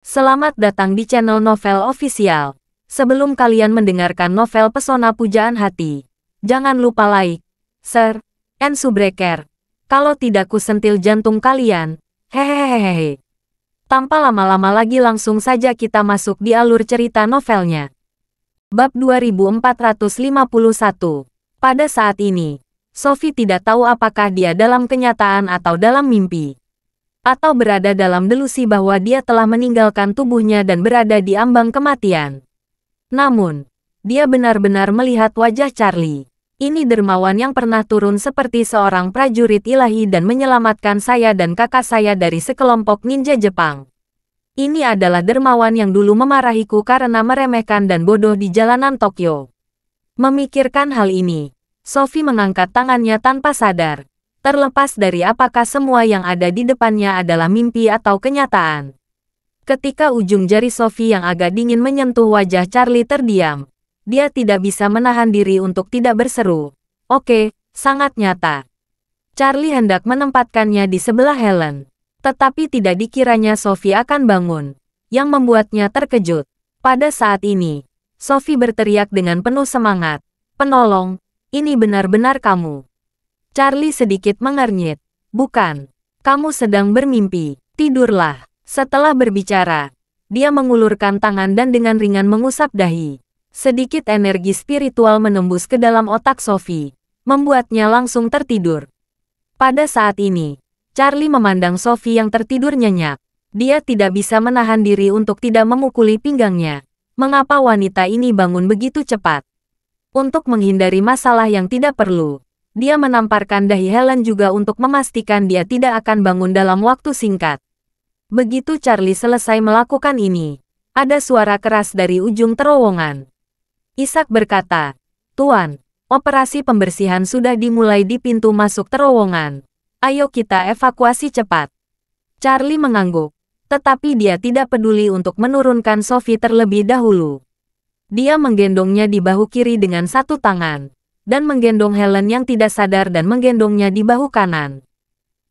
Selamat datang di channel Novel Official. Sebelum kalian mendengarkan novel Pesona Pujaan Hati, jangan lupa like, share, and subscribe. Kalau tidak kusentil jantung kalian, hehehehe. Tanpa lama-lama lagi langsung saja kita masuk di alur cerita novelnya. Bab 2451 Pada saat ini, Sophie tidak tahu apakah dia dalam kenyataan atau dalam mimpi atau berada dalam delusi bahwa dia telah meninggalkan tubuhnya dan berada di ambang kematian. Namun, dia benar-benar melihat wajah Charlie. Ini dermawan yang pernah turun seperti seorang prajurit ilahi dan menyelamatkan saya dan kakak saya dari sekelompok ninja Jepang. Ini adalah dermawan yang dulu memarahiku karena meremehkan dan bodoh di jalanan Tokyo. Memikirkan hal ini, Sophie mengangkat tangannya tanpa sadar terlepas dari apakah semua yang ada di depannya adalah mimpi atau kenyataan. Ketika ujung jari Sophie yang agak dingin menyentuh wajah Charlie terdiam, dia tidak bisa menahan diri untuk tidak berseru. Oke, sangat nyata. Charlie hendak menempatkannya di sebelah Helen. Tetapi tidak dikiranya Sophie akan bangun, yang membuatnya terkejut. Pada saat ini, Sophie berteriak dengan penuh semangat. Penolong, ini benar-benar kamu. Charlie sedikit mengernyit. Bukan. Kamu sedang bermimpi. Tidurlah. Setelah berbicara, dia mengulurkan tangan dan dengan ringan mengusap dahi. Sedikit energi spiritual menembus ke dalam otak Sophie, membuatnya langsung tertidur. Pada saat ini, Charlie memandang Sophie yang tertidur nyenyak. Dia tidak bisa menahan diri untuk tidak memukuli pinggangnya. Mengapa wanita ini bangun begitu cepat? Untuk menghindari masalah yang tidak perlu, dia menamparkan dahi Helen juga untuk memastikan dia tidak akan bangun dalam waktu singkat. Begitu Charlie selesai melakukan ini, ada suara keras dari ujung terowongan. Isaac berkata, Tuan, operasi pembersihan sudah dimulai di pintu masuk terowongan. Ayo kita evakuasi cepat. Charlie mengangguk, tetapi dia tidak peduli untuk menurunkan Sophie terlebih dahulu. Dia menggendongnya di bahu kiri dengan satu tangan, dan menggendong Helen yang tidak sadar dan menggendongnya di bahu kanan.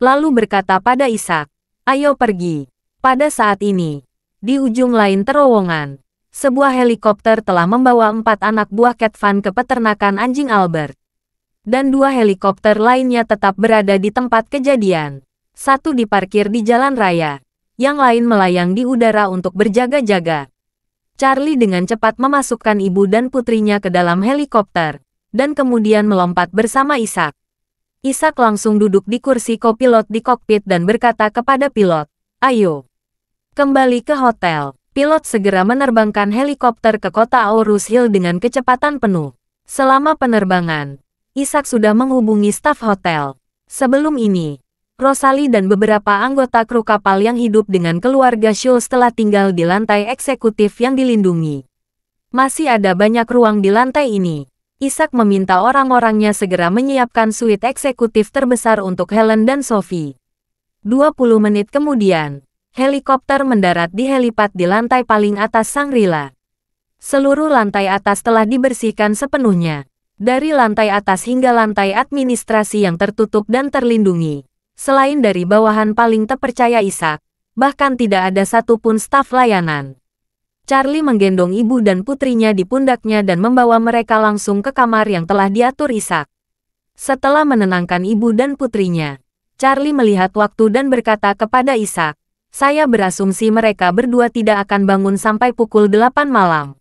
Lalu berkata pada Isaac, ayo pergi. Pada saat ini, di ujung lain terowongan, sebuah helikopter telah membawa empat anak buah Cat Van ke peternakan anjing Albert. Dan dua helikopter lainnya tetap berada di tempat kejadian. Satu diparkir di jalan raya, yang lain melayang di udara untuk berjaga-jaga. Charlie dengan cepat memasukkan ibu dan putrinya ke dalam helikopter, dan kemudian melompat bersama Isak. Isak langsung duduk di kursi kopilot di kokpit dan berkata kepada pilot, ayo. Kembali ke hotel, pilot segera menerbangkan helikopter ke kota Aorus Hill dengan kecepatan penuh. Selama penerbangan, Isak sudah menghubungi staf hotel. Sebelum ini, Rosali dan beberapa anggota kru kapal yang hidup dengan keluarga Shul setelah tinggal di lantai eksekutif yang dilindungi. Masih ada banyak ruang di lantai ini. Isaac meminta orang-orangnya segera menyiapkan suite eksekutif terbesar untuk Helen dan Sophie. 20 menit kemudian, helikopter mendarat di helipad di lantai paling atas Sangrila. Seluruh lantai atas telah dibersihkan sepenuhnya. Dari lantai atas hingga lantai administrasi yang tertutup dan terlindungi. Selain dari bawahan paling terpercaya Isaac, bahkan tidak ada satupun staf layanan. Charlie menggendong ibu dan putrinya di pundaknya dan membawa mereka langsung ke kamar yang telah diatur Isak. Setelah menenangkan ibu dan putrinya, Charlie melihat waktu dan berkata kepada Isak, saya berasumsi mereka berdua tidak akan bangun sampai pukul 8 malam.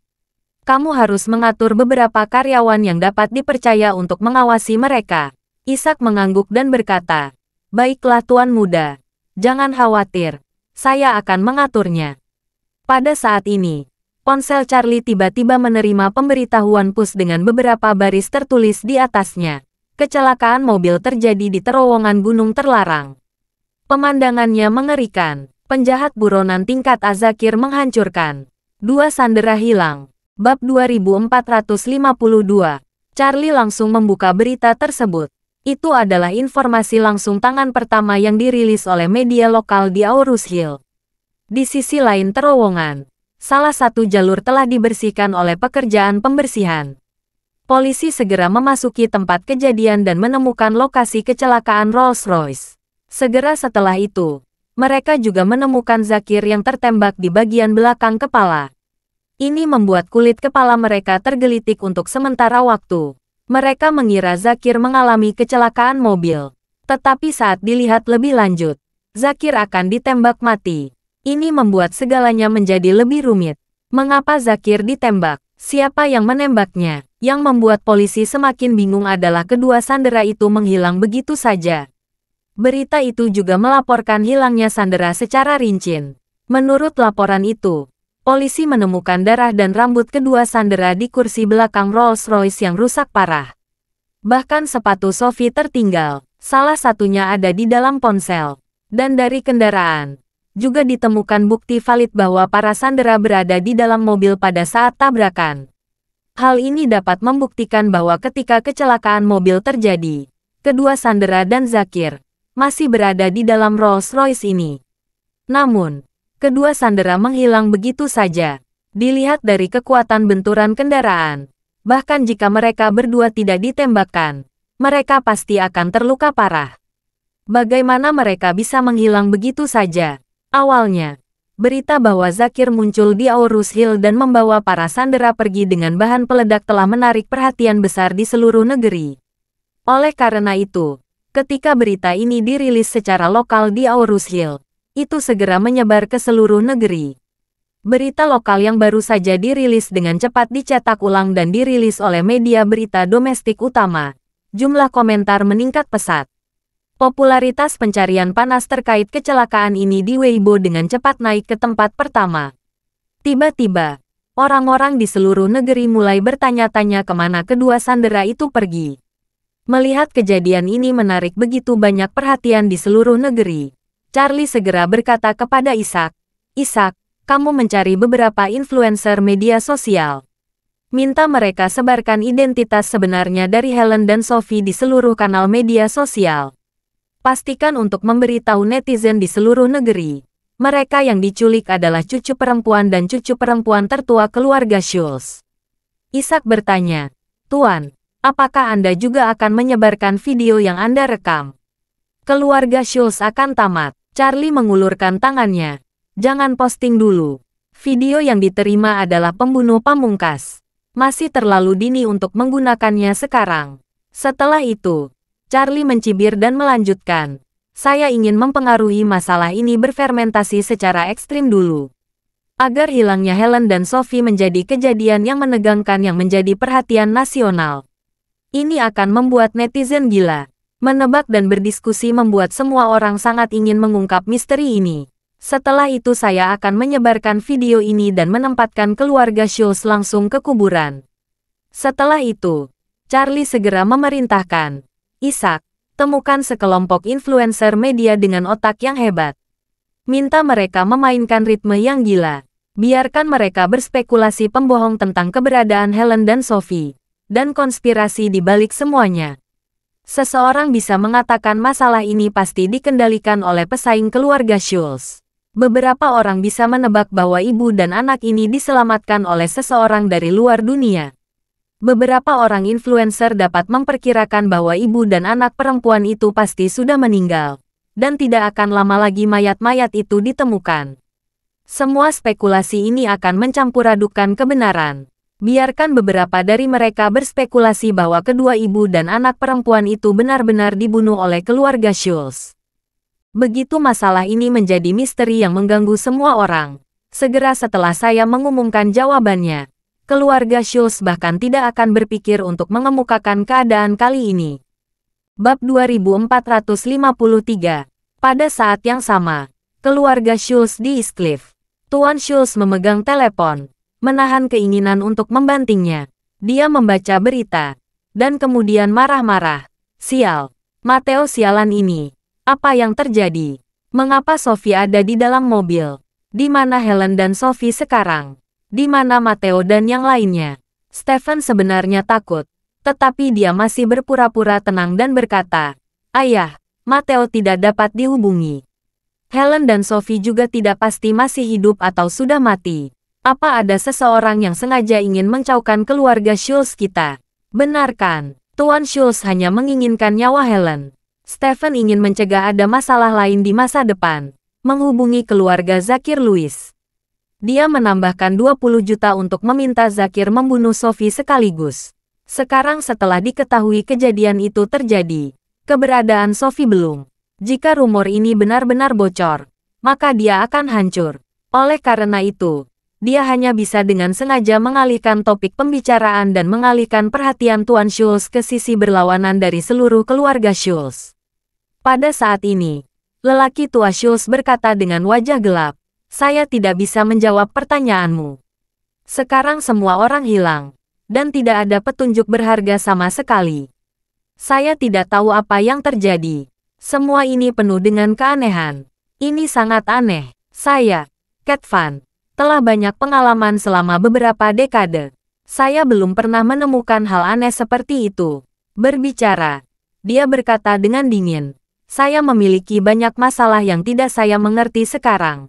Kamu harus mengatur beberapa karyawan yang dapat dipercaya untuk mengawasi mereka. Isak mengangguk dan berkata, Baiklah Tuan Muda, jangan khawatir, saya akan mengaturnya. Pada saat ini, ponsel Charlie tiba-tiba menerima pemberitahuan push dengan beberapa baris tertulis di atasnya. Kecelakaan mobil terjadi di terowongan gunung terlarang. Pemandangannya mengerikan. Penjahat buronan tingkat Azakir menghancurkan. Dua sandera hilang. Bab 2452. Charlie langsung membuka berita tersebut. Itu adalah informasi langsung tangan pertama yang dirilis oleh media lokal di Aurus Hill. Di sisi lain terowongan, salah satu jalur telah dibersihkan oleh pekerjaan pembersihan. Polisi segera memasuki tempat kejadian dan menemukan lokasi kecelakaan Rolls-Royce. Segera setelah itu, mereka juga menemukan Zakir yang tertembak di bagian belakang kepala. Ini membuat kulit kepala mereka tergelitik untuk sementara waktu. Mereka mengira Zakir mengalami kecelakaan mobil. Tetapi saat dilihat lebih lanjut, Zakir akan ditembak mati. Ini membuat segalanya menjadi lebih rumit. Mengapa Zakir ditembak? Siapa yang menembaknya? Yang membuat polisi semakin bingung adalah kedua sandera itu menghilang begitu saja. Berita itu juga melaporkan hilangnya sandera secara rinci. Menurut laporan itu, polisi menemukan darah dan rambut kedua sandera di kursi belakang Rolls-Royce yang rusak parah. Bahkan sepatu Sophie tertinggal, salah satunya ada di dalam ponsel, dan dari kendaraan juga ditemukan bukti valid bahwa para sandera berada di dalam mobil pada saat tabrakan. Hal ini dapat membuktikan bahwa ketika kecelakaan mobil terjadi, kedua sandera dan Zakir masih berada di dalam Rolls-Royce ini. Namun, kedua sandera menghilang begitu saja. Dilihat dari kekuatan benturan kendaraan, bahkan jika mereka berdua tidak ditembakkan, mereka pasti akan terluka parah. Bagaimana mereka bisa menghilang begitu saja? Awalnya, berita bahwa Zakir muncul di Aurus Hill dan membawa para sandera pergi dengan bahan peledak telah menarik perhatian besar di seluruh negeri. Oleh karena itu, ketika berita ini dirilis secara lokal di Aurus Hill, itu segera menyebar ke seluruh negeri. Berita lokal yang baru saja dirilis dengan cepat dicetak ulang dan dirilis oleh media berita domestik utama. Jumlah komentar meningkat pesat. Popularitas pencarian panas terkait kecelakaan ini di Weibo dengan cepat naik ke tempat pertama. Tiba-tiba, orang-orang di seluruh negeri mulai bertanya-tanya kemana kedua sandera itu pergi. Melihat kejadian ini menarik begitu banyak perhatian di seluruh negeri. Charlie segera berkata kepada Ishak, Ishak, kamu mencari beberapa influencer media sosial. Minta mereka sebarkan identitas sebenarnya dari Helen dan Sophie di seluruh kanal media sosial. Pastikan untuk memberitahu netizen di seluruh negeri. Mereka yang diculik adalah cucu perempuan dan cucu perempuan tertua keluarga Schulz. Isaac bertanya, Tuan, apakah Anda juga akan menyebarkan video yang Anda rekam? Keluarga Schulz akan tamat. Charlie mengulurkan tangannya. Jangan posting dulu. Video yang diterima adalah pembunuh pamungkas. Masih terlalu dini untuk menggunakannya sekarang. Setelah itu, Charlie mencibir dan melanjutkan. Saya ingin mempengaruhi masalah ini berfermentasi secara ekstrim dulu. Agar hilangnya Helen dan Sophie menjadi kejadian yang menegangkan yang menjadi perhatian nasional. Ini akan membuat netizen gila. Menebak dan berdiskusi membuat semua orang sangat ingin mengungkap misteri ini. Setelah itu saya akan menyebarkan video ini dan menempatkan keluarga Schultz langsung ke kuburan. Setelah itu, Charlie segera memerintahkan, Isak, temukan sekelompok influencer media dengan otak yang hebat. Minta mereka memainkan ritme yang gila. Biarkan mereka berspekulasi pembohong tentang keberadaan Helen dan Sophie, dan konspirasi di balik semuanya. Seseorang bisa mengatakan masalah ini pasti dikendalikan oleh pesaing keluarga Schulz. Beberapa orang bisa menebak bahwa ibu dan anak ini diselamatkan oleh seseorang dari luar dunia. Beberapa orang influencer dapat memperkirakan bahwa ibu dan anak perempuan itu pasti sudah meninggal. Dan tidak akan lama lagi mayat-mayat itu ditemukan. Semua spekulasi ini akan mencampuradukkan kebenaran. Biarkan beberapa dari mereka berspekulasi bahwa kedua ibu dan anak perempuan itu benar-benar dibunuh oleh keluarga Schulz. Begitu masalah ini menjadi misteri yang mengganggu semua orang. Segera setelah saya mengumumkan jawabannya keluarga Schulz bahkan tidak akan berpikir untuk mengemukakan keadaan kali ini. Bab 2453 Pada saat yang sama, keluarga Schulz di East Cliff. Tuan Schulz memegang telepon, menahan keinginan untuk membantingnya. Dia membaca berita, dan kemudian marah-marah. Sial, Mateo sialan ini. Apa yang terjadi? Mengapa Sophie ada di dalam mobil? Di mana Helen dan Sophie sekarang? di mana Mateo dan yang lainnya. Stefan sebenarnya takut, tetapi dia masih berpura-pura tenang dan berkata, Ayah, Mateo tidak dapat dihubungi. Helen dan Sophie juga tidak pasti masih hidup atau sudah mati. Apa ada seseorang yang sengaja ingin mencaukan keluarga Schulz kita? Benarkan, Tuan Schulz hanya menginginkan nyawa Helen. Stephen ingin mencegah ada masalah lain di masa depan. Menghubungi keluarga Zakir Lewis." Dia menambahkan 20 juta untuk meminta Zakir membunuh Sophie sekaligus. Sekarang setelah diketahui kejadian itu terjadi, keberadaan Sophie belum. Jika rumor ini benar-benar bocor, maka dia akan hancur. Oleh karena itu, dia hanya bisa dengan sengaja mengalihkan topik pembicaraan dan mengalihkan perhatian Tuan Schulz ke sisi berlawanan dari seluruh keluarga Schulz. Pada saat ini, lelaki tua Schulz berkata dengan wajah gelap, saya tidak bisa menjawab pertanyaanmu. Sekarang semua orang hilang, dan tidak ada petunjuk berharga sama sekali. Saya tidak tahu apa yang terjadi. Semua ini penuh dengan keanehan. Ini sangat aneh. Saya, Cat Van, telah banyak pengalaman selama beberapa dekade. Saya belum pernah menemukan hal aneh seperti itu. Berbicara, dia berkata dengan dingin. Saya memiliki banyak masalah yang tidak saya mengerti sekarang.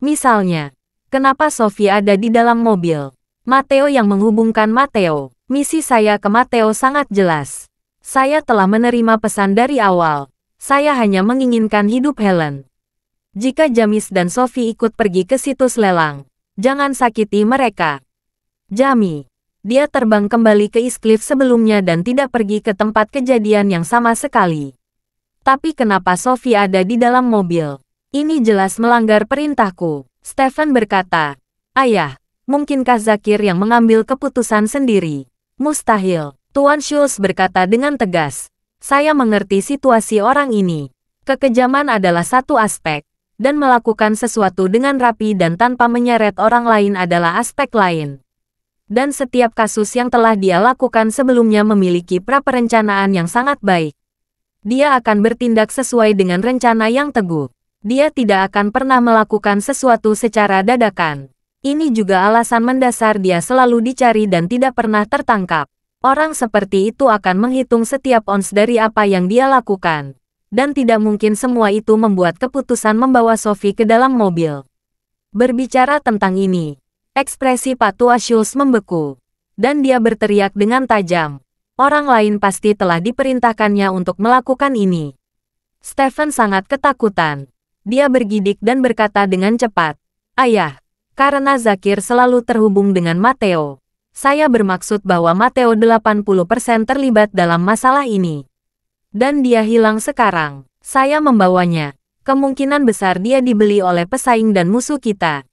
Misalnya, kenapa Sofia ada di dalam mobil? Mateo yang menghubungkan Mateo. Misi saya ke Mateo sangat jelas. Saya telah menerima pesan dari awal. Saya hanya menginginkan hidup Helen. Jika Jamis dan Sofi ikut pergi ke situs lelang, jangan sakiti mereka. Jami. Dia terbang kembali ke Iscliff sebelumnya dan tidak pergi ke tempat kejadian yang sama sekali. Tapi kenapa Sofi ada di dalam mobil? Ini jelas melanggar perintahku. Stephen berkata, Ayah, mungkinkah Zakir yang mengambil keputusan sendiri? Mustahil, Tuan Schulz berkata dengan tegas. Saya mengerti situasi orang ini. Kekejaman adalah satu aspek, dan melakukan sesuatu dengan rapi dan tanpa menyeret orang lain adalah aspek lain dan setiap kasus yang telah dia lakukan sebelumnya memiliki praperencanaan yang sangat baik. Dia akan bertindak sesuai dengan rencana yang teguh. Dia tidak akan pernah melakukan sesuatu secara dadakan. Ini juga alasan mendasar dia selalu dicari dan tidak pernah tertangkap. Orang seperti itu akan menghitung setiap ons dari apa yang dia lakukan. Dan tidak mungkin semua itu membuat keputusan membawa Sophie ke dalam mobil. Berbicara tentang ini, ekspresi Patua Schulz membeku. Dan dia berteriak dengan tajam. Orang lain pasti telah diperintahkannya untuk melakukan ini. Stephen sangat ketakutan. Dia bergidik dan berkata dengan cepat, Ayah, karena Zakir selalu terhubung dengan Mateo. Saya bermaksud bahwa Mateo 80% terlibat dalam masalah ini. Dan dia hilang sekarang. Saya membawanya. Kemungkinan besar dia dibeli oleh pesaing dan musuh kita.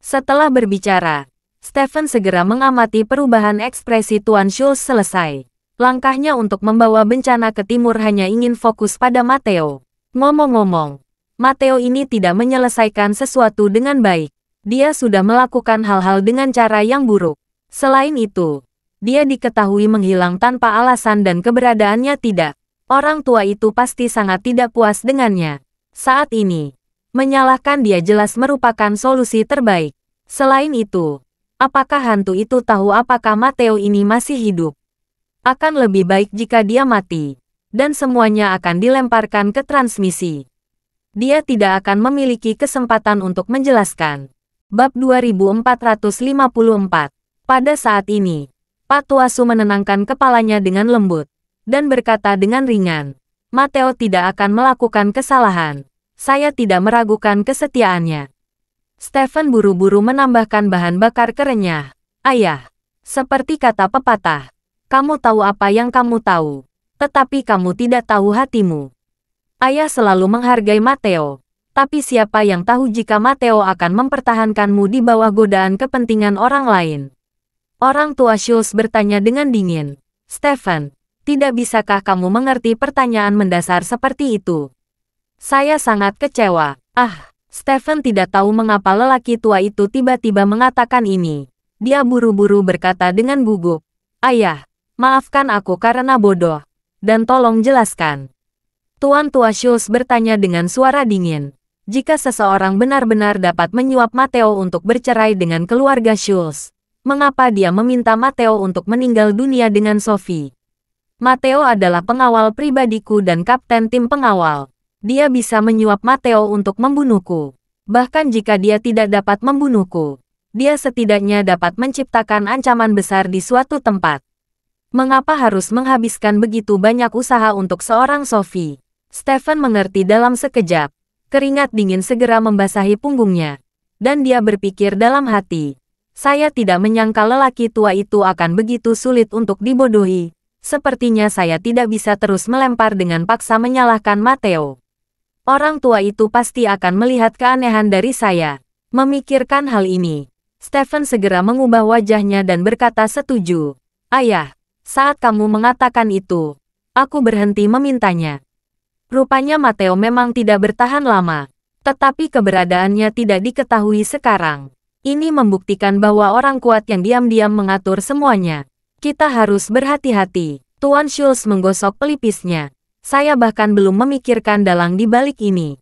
Setelah berbicara, Stephen segera mengamati perubahan ekspresi Tuan Schulz selesai. Langkahnya untuk membawa bencana ke timur hanya ingin fokus pada Mateo. Ngomong-ngomong, Mateo ini tidak menyelesaikan sesuatu dengan baik. Dia sudah melakukan hal-hal dengan cara yang buruk. Selain itu, dia diketahui menghilang tanpa alasan dan keberadaannya tidak. Orang tua itu pasti sangat tidak puas dengannya. Saat ini, menyalahkan dia jelas merupakan solusi terbaik. Selain itu, apakah hantu itu tahu apakah Mateo ini masih hidup? Akan lebih baik jika dia mati. Dan semuanya akan dilemparkan ke transmisi dia tidak akan memiliki kesempatan untuk menjelaskan. Bab 2454 Pada saat ini, Patuasu menenangkan kepalanya dengan lembut, dan berkata dengan ringan, Mateo tidak akan melakukan kesalahan. Saya tidak meragukan kesetiaannya. Stephen buru-buru menambahkan bahan bakar kerenyah. Ayah, seperti kata pepatah, kamu tahu apa yang kamu tahu, tetapi kamu tidak tahu hatimu. Ayah selalu menghargai Mateo. Tapi siapa yang tahu jika Mateo akan mempertahankanmu di bawah godaan kepentingan orang lain? Orang tua Schultz bertanya dengan dingin. Stefan, tidak bisakah kamu mengerti pertanyaan mendasar seperti itu? Saya sangat kecewa. Ah, Stefan tidak tahu mengapa lelaki tua itu tiba-tiba mengatakan ini. Dia buru-buru berkata dengan gugup. Ayah, maafkan aku karena bodoh. Dan tolong jelaskan. Tuan Tua Shus bertanya dengan suara dingin. Jika seseorang benar-benar dapat menyuap Mateo untuk bercerai dengan keluarga Shus, mengapa dia meminta Mateo untuk meninggal dunia dengan Sophie? Mateo adalah pengawal pribadiku dan kapten tim pengawal. Dia bisa menyuap Mateo untuk membunuhku. Bahkan jika dia tidak dapat membunuhku, dia setidaknya dapat menciptakan ancaman besar di suatu tempat. Mengapa harus menghabiskan begitu banyak usaha untuk seorang Sophie? Stephen mengerti dalam sekejap. Keringat dingin segera membasahi punggungnya. Dan dia berpikir dalam hati. Saya tidak menyangka lelaki tua itu akan begitu sulit untuk dibodohi. Sepertinya saya tidak bisa terus melempar dengan paksa menyalahkan Mateo. Orang tua itu pasti akan melihat keanehan dari saya. Memikirkan hal ini, Stephen segera mengubah wajahnya dan berkata setuju. Ayah, saat kamu mengatakan itu, aku berhenti memintanya. Rupanya Mateo memang tidak bertahan lama. Tetapi keberadaannya tidak diketahui sekarang. Ini membuktikan bahwa orang kuat yang diam-diam mengatur semuanya. Kita harus berhati-hati. Tuan Schulz menggosok pelipisnya. Saya bahkan belum memikirkan dalang di balik ini.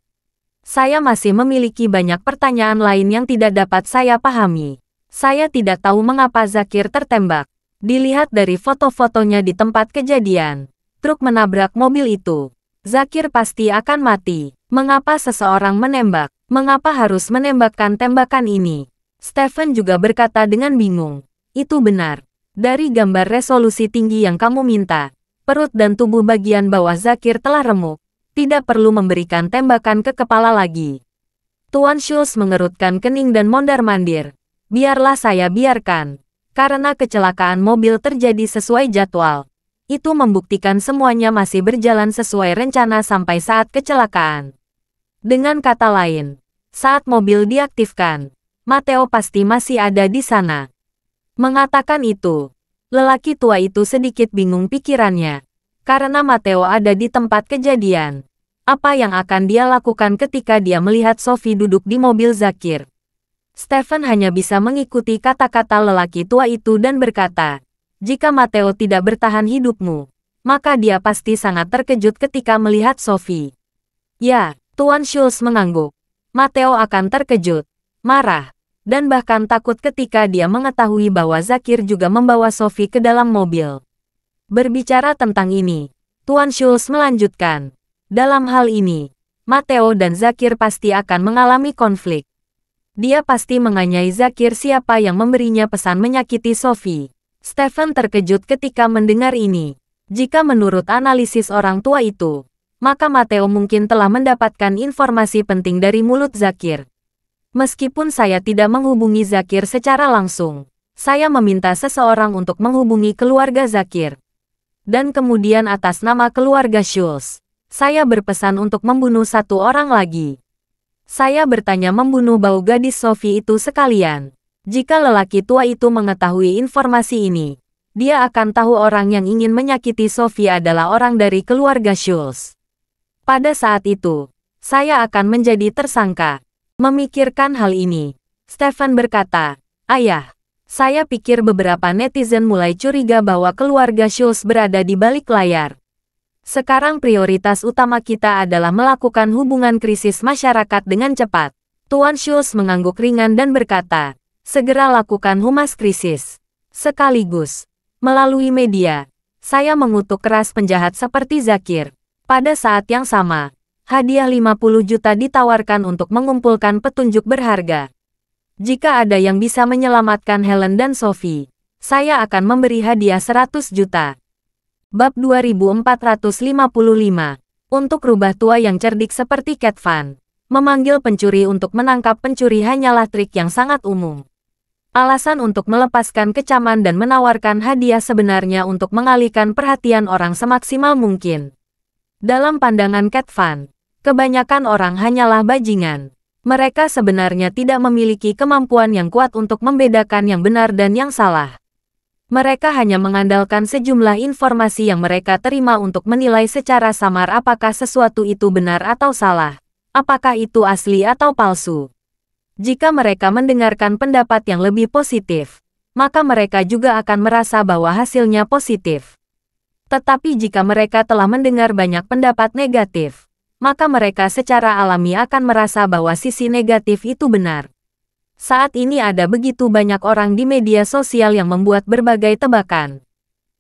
Saya masih memiliki banyak pertanyaan lain yang tidak dapat saya pahami. Saya tidak tahu mengapa Zakir tertembak. Dilihat dari foto-fotonya di tempat kejadian, truk menabrak mobil itu. Zakir pasti akan mati. Mengapa seseorang menembak? Mengapa harus menembakkan tembakan ini? Stephen juga berkata dengan bingung. Itu benar. Dari gambar resolusi tinggi yang kamu minta, perut dan tubuh bagian bawah Zakir telah remuk. Tidak perlu memberikan tembakan ke kepala lagi. Tuan Schulz mengerutkan kening dan mondar-mandir. Biarlah saya biarkan. Karena kecelakaan mobil terjadi sesuai jadwal itu membuktikan semuanya masih berjalan sesuai rencana sampai saat kecelakaan. Dengan kata lain, saat mobil diaktifkan, Mateo pasti masih ada di sana. Mengatakan itu, lelaki tua itu sedikit bingung pikirannya. Karena Mateo ada di tempat kejadian, apa yang akan dia lakukan ketika dia melihat Sophie duduk di mobil Zakir? Stephen hanya bisa mengikuti kata-kata lelaki tua itu dan berkata, jika Mateo tidak bertahan hidupmu, maka dia pasti sangat terkejut ketika melihat Sophie. Ya, Tuan Schulz mengangguk. Mateo akan terkejut, marah, dan bahkan takut ketika dia mengetahui bahwa Zakir juga membawa Sophie ke dalam mobil. Berbicara tentang ini, Tuan Schulz melanjutkan. Dalam hal ini, Mateo dan Zakir pasti akan mengalami konflik. Dia pasti menganyai Zakir siapa yang memberinya pesan menyakiti Sophie. Stephen terkejut ketika mendengar ini. Jika menurut analisis orang tua itu, maka Mateo mungkin telah mendapatkan informasi penting dari mulut Zakir. Meskipun saya tidak menghubungi Zakir secara langsung, saya meminta seseorang untuk menghubungi keluarga Zakir. Dan kemudian atas nama keluarga Schulz, saya berpesan untuk membunuh satu orang lagi. Saya bertanya membunuh bau gadis Sophie itu sekalian. Jika lelaki tua itu mengetahui informasi ini, dia akan tahu orang yang ingin menyakiti Sofia adalah orang dari keluarga Schulz. Pada saat itu, saya akan menjadi tersangka. Memikirkan hal ini, Stefan berkata, Ayah, saya pikir beberapa netizen mulai curiga bahwa keluarga Schulz berada di balik layar. Sekarang prioritas utama kita adalah melakukan hubungan krisis masyarakat dengan cepat. Tuan Schulz mengangguk ringan dan berkata, segera lakukan humas krisis. Sekaligus, melalui media, saya mengutuk keras penjahat seperti Zakir. Pada saat yang sama, hadiah 50 juta ditawarkan untuk mengumpulkan petunjuk berharga. Jika ada yang bisa menyelamatkan Helen dan Sophie, saya akan memberi hadiah 100 juta. Bab 2455 Untuk rubah tua yang cerdik seperti Cat Van, memanggil pencuri untuk menangkap pencuri hanyalah trik yang sangat umum. Alasan untuk melepaskan kecaman dan menawarkan hadiah sebenarnya untuk mengalihkan perhatian orang semaksimal mungkin. Dalam pandangan Cat fan, kebanyakan orang hanyalah bajingan. Mereka sebenarnya tidak memiliki kemampuan yang kuat untuk membedakan yang benar dan yang salah. Mereka hanya mengandalkan sejumlah informasi yang mereka terima untuk menilai secara samar apakah sesuatu itu benar atau salah, apakah itu asli atau palsu. Jika mereka mendengarkan pendapat yang lebih positif, maka mereka juga akan merasa bahwa hasilnya positif. Tetapi jika mereka telah mendengar banyak pendapat negatif, maka mereka secara alami akan merasa bahwa sisi negatif itu benar. Saat ini ada begitu banyak orang di media sosial yang membuat berbagai tebakan.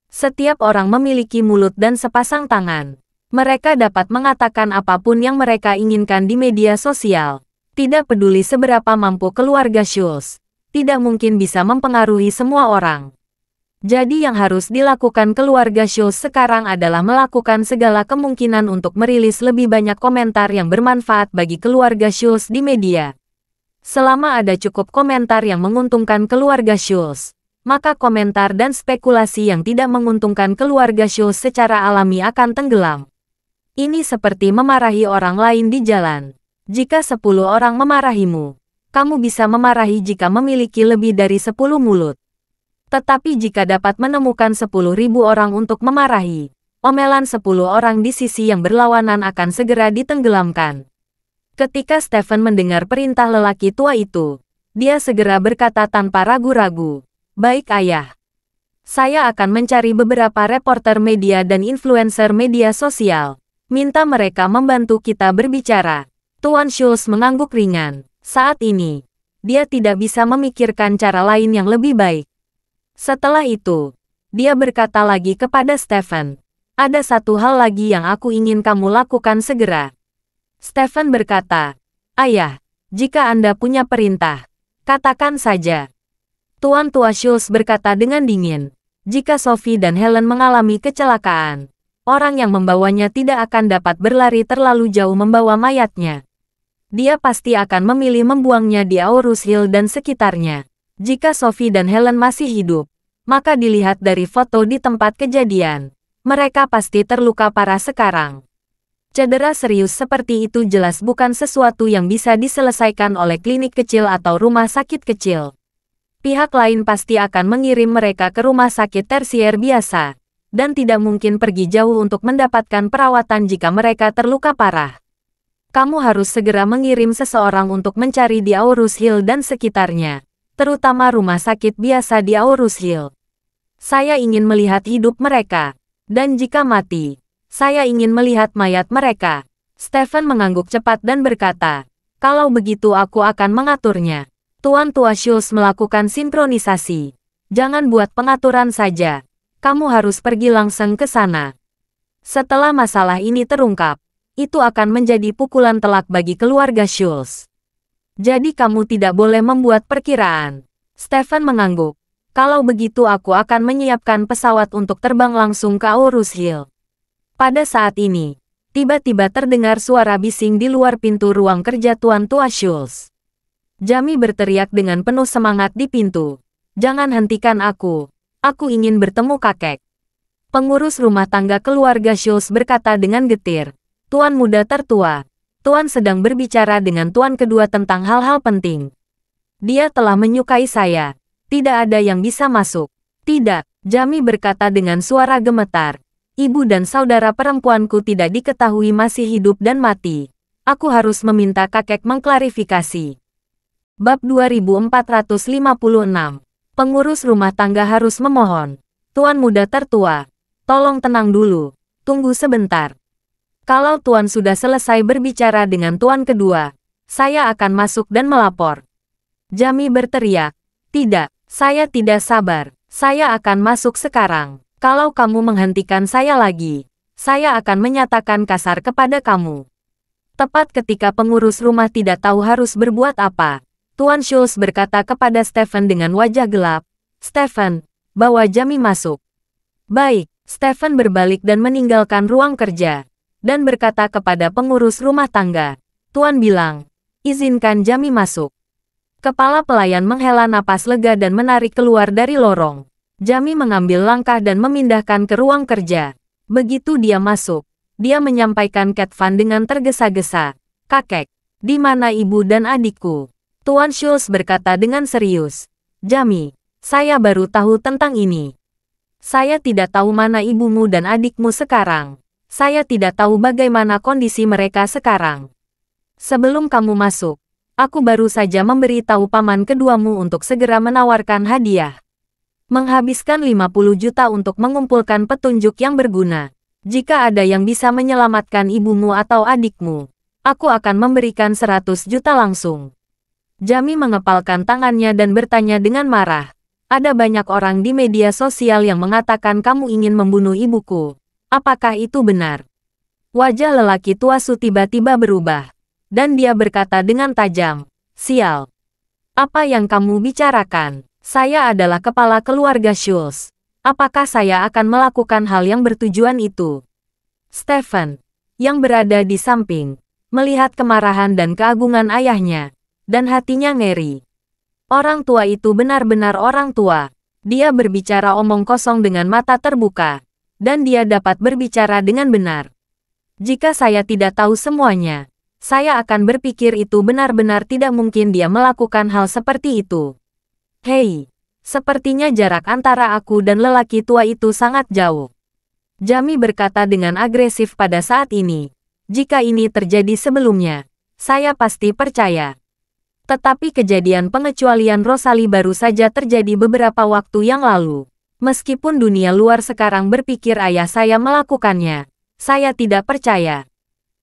Setiap orang memiliki mulut dan sepasang tangan. Mereka dapat mengatakan apapun yang mereka inginkan di media sosial tidak peduli seberapa mampu keluarga Schultz, tidak mungkin bisa mempengaruhi semua orang. Jadi yang harus dilakukan keluarga Schultz sekarang adalah melakukan segala kemungkinan untuk merilis lebih banyak komentar yang bermanfaat bagi keluarga Schultz di media. Selama ada cukup komentar yang menguntungkan keluarga Schultz, maka komentar dan spekulasi yang tidak menguntungkan keluarga Schultz secara alami akan tenggelam. Ini seperti memarahi orang lain di jalan. Jika sepuluh orang memarahimu, kamu bisa memarahi jika memiliki lebih dari sepuluh mulut. Tetapi jika dapat menemukan sepuluh ribu orang untuk memarahi, omelan sepuluh orang di sisi yang berlawanan akan segera ditenggelamkan. Ketika Stephen mendengar perintah lelaki tua itu, dia segera berkata tanpa ragu-ragu, Baik ayah, saya akan mencari beberapa reporter media dan influencer media sosial. Minta mereka membantu kita berbicara. Tuan Schulz mengangguk ringan. Saat ini, dia tidak bisa memikirkan cara lain yang lebih baik. Setelah itu, dia berkata lagi kepada Stephen, ada satu hal lagi yang aku ingin kamu lakukan segera. Stephen berkata, Ayah, jika Anda punya perintah, katakan saja. Tuan Tua Schultz berkata dengan dingin, jika Sophie dan Helen mengalami kecelakaan, orang yang membawanya tidak akan dapat berlari terlalu jauh membawa mayatnya dia pasti akan memilih membuangnya di Aurus Hill dan sekitarnya. Jika Sophie dan Helen masih hidup, maka dilihat dari foto di tempat kejadian, mereka pasti terluka parah sekarang. Cedera serius seperti itu jelas bukan sesuatu yang bisa diselesaikan oleh klinik kecil atau rumah sakit kecil. Pihak lain pasti akan mengirim mereka ke rumah sakit tersier biasa, dan tidak mungkin pergi jauh untuk mendapatkan perawatan jika mereka terluka parah kamu harus segera mengirim seseorang untuk mencari di Aurus Hill dan sekitarnya, terutama rumah sakit biasa di Aurus Hill. Saya ingin melihat hidup mereka. Dan jika mati, saya ingin melihat mayat mereka. Stephen mengangguk cepat dan berkata, kalau begitu aku akan mengaturnya. Tuan Tua Schultz melakukan sinkronisasi. Jangan buat pengaturan saja. Kamu harus pergi langsung ke sana. Setelah masalah ini terungkap, itu akan menjadi pukulan telak bagi keluarga Schulz. Jadi kamu tidak boleh membuat perkiraan. Stefan mengangguk. Kalau begitu aku akan menyiapkan pesawat untuk terbang langsung ke Aurus Hill. Pada saat ini, tiba-tiba terdengar suara bising di luar pintu ruang kerja Tuan Tua Schulz. Jami berteriak dengan penuh semangat di pintu. Jangan hentikan aku. Aku ingin bertemu kakek. Pengurus rumah tangga keluarga Schulz berkata dengan getir. Tuan muda tertua. Tuan sedang berbicara dengan tuan kedua tentang hal-hal penting. Dia telah menyukai saya. Tidak ada yang bisa masuk. Tidak, Jami berkata dengan suara gemetar. Ibu dan saudara perempuanku tidak diketahui masih hidup dan mati. Aku harus meminta kakek mengklarifikasi. Bab 2456 Pengurus rumah tangga harus memohon. Tuan muda tertua, tolong tenang dulu. Tunggu sebentar. Kalau Tuan sudah selesai berbicara dengan Tuan kedua, saya akan masuk dan melapor. Jami berteriak. Tidak, saya tidak sabar. Saya akan masuk sekarang. Kalau kamu menghentikan saya lagi, saya akan menyatakan kasar kepada kamu. Tepat ketika pengurus rumah tidak tahu harus berbuat apa, Tuan Schulz berkata kepada Stephen dengan wajah gelap, Stephen, bawa Jami masuk. Baik, Stephen berbalik dan meninggalkan ruang kerja dan berkata kepada pengurus rumah tangga, Tuan bilang, izinkan Jami masuk. Kepala pelayan menghela napas lega dan menarik keluar dari lorong. Jami mengambil langkah dan memindahkan ke ruang kerja. Begitu dia masuk, dia menyampaikan Cat Van dengan tergesa-gesa. Kakek, di mana ibu dan adikku? Tuan Schulz berkata dengan serius. Jami, saya baru tahu tentang ini. Saya tidak tahu mana ibumu dan adikmu sekarang. Saya tidak tahu bagaimana kondisi mereka sekarang. Sebelum kamu masuk, aku baru saja memberi tahu paman keduamu untuk segera menawarkan hadiah. Menghabiskan 50 juta untuk mengumpulkan petunjuk yang berguna. Jika ada yang bisa menyelamatkan ibumu atau adikmu, aku akan memberikan 100 juta langsung. Jami mengepalkan tangannya dan bertanya dengan marah. Ada banyak orang di media sosial yang mengatakan kamu ingin membunuh ibuku. Apakah itu benar? Wajah lelaki tua Su tiba-tiba berubah. Dan dia berkata dengan tajam, Sial. Apa yang kamu bicarakan? Saya adalah kepala keluarga Schulz. Apakah saya akan melakukan hal yang bertujuan itu? Stephen, yang berada di samping, melihat kemarahan dan keagungan ayahnya, dan hatinya ngeri. Orang tua itu benar-benar orang tua. Dia berbicara omong kosong dengan mata terbuka dan dia dapat berbicara dengan benar. Jika saya tidak tahu semuanya, saya akan berpikir itu benar-benar tidak mungkin dia melakukan hal seperti itu. Hei, sepertinya jarak antara aku dan lelaki tua itu sangat jauh. Jami berkata dengan agresif pada saat ini, jika ini terjadi sebelumnya, saya pasti percaya. Tetapi kejadian pengecualian Rosali baru saja terjadi beberapa waktu yang lalu. Meskipun dunia luar sekarang berpikir ayah saya melakukannya, saya tidak percaya.